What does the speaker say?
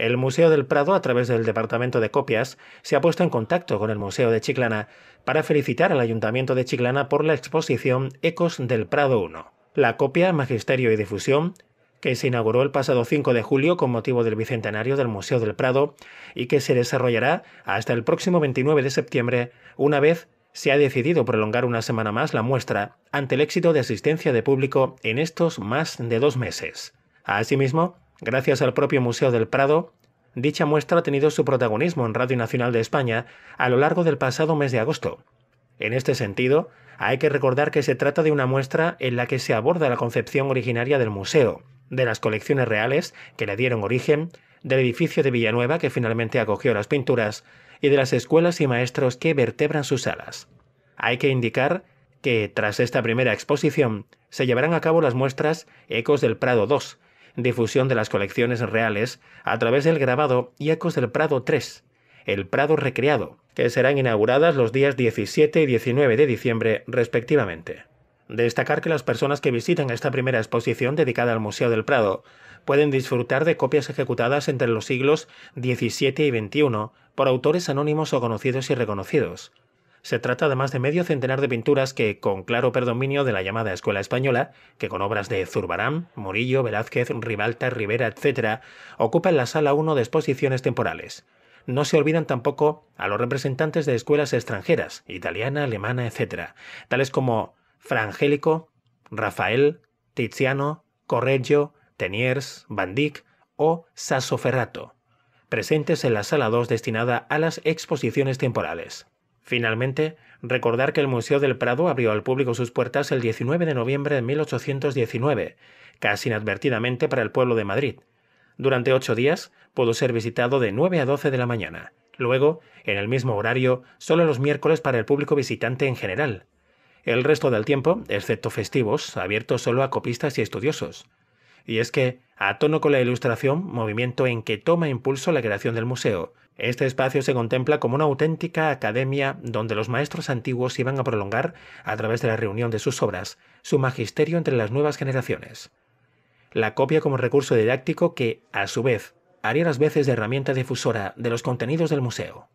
El Museo del Prado, a través del Departamento de Copias, se ha puesto en contacto con el Museo de Chiclana para felicitar al Ayuntamiento de Chiclana por la exposición Ecos del Prado 1. La copia Magisterio y Difusión que se inauguró el pasado 5 de julio con motivo del bicentenario del Museo del Prado y que se desarrollará hasta el próximo 29 de septiembre, una vez se ha decidido prolongar una semana más la muestra ante el éxito de asistencia de público en estos más de dos meses. Asimismo, Gracias al propio Museo del Prado, dicha muestra ha tenido su protagonismo en Radio Nacional de España a lo largo del pasado mes de agosto. En este sentido, hay que recordar que se trata de una muestra en la que se aborda la concepción originaria del museo, de las colecciones reales que le dieron origen, del edificio de Villanueva que finalmente acogió las pinturas y de las escuelas y maestros que vertebran sus salas. Hay que indicar que, tras esta primera exposición, se llevarán a cabo las muestras Ecos del Prado II, difusión de las colecciones reales a través del grabado y Ecos del Prado 3, el Prado Recreado, que serán inauguradas los días 17 y 19 de diciembre respectivamente. Destacar que las personas que visitan esta primera exposición dedicada al Museo del Prado pueden disfrutar de copias ejecutadas entre los siglos XVII y XXI por autores anónimos o conocidos y reconocidos, se trata además de medio centenar de pinturas que, con claro predominio de la llamada escuela española, que con obras de Zurbarán, Murillo, Velázquez, Ribalta, Rivera, etc., ocupan la sala 1 de exposiciones temporales. No se olvidan tampoco a los representantes de escuelas extranjeras, italiana, alemana, etc., tales como Frangélico, Rafael, Tiziano, Correggio, Teniers, Van Dyck o Sassoferrato, presentes en la sala 2 destinada a las exposiciones temporales. Finalmente, recordar que el Museo del Prado abrió al público sus puertas el 19 de noviembre de 1819, casi inadvertidamente para el pueblo de Madrid. Durante ocho días pudo ser visitado de 9 a 12 de la mañana. Luego, en el mismo horario, solo los miércoles para el público visitante en general. El resto del tiempo, excepto festivos, abierto solo a copistas y estudiosos. Y es que, a tono con la ilustración, movimiento en que toma impulso la creación del museo, este espacio se contempla como una auténtica academia donde los maestros antiguos iban a prolongar, a través de la reunión de sus obras, su magisterio entre las nuevas generaciones. La copia como recurso didáctico que, a su vez, haría las veces de herramienta difusora de los contenidos del museo.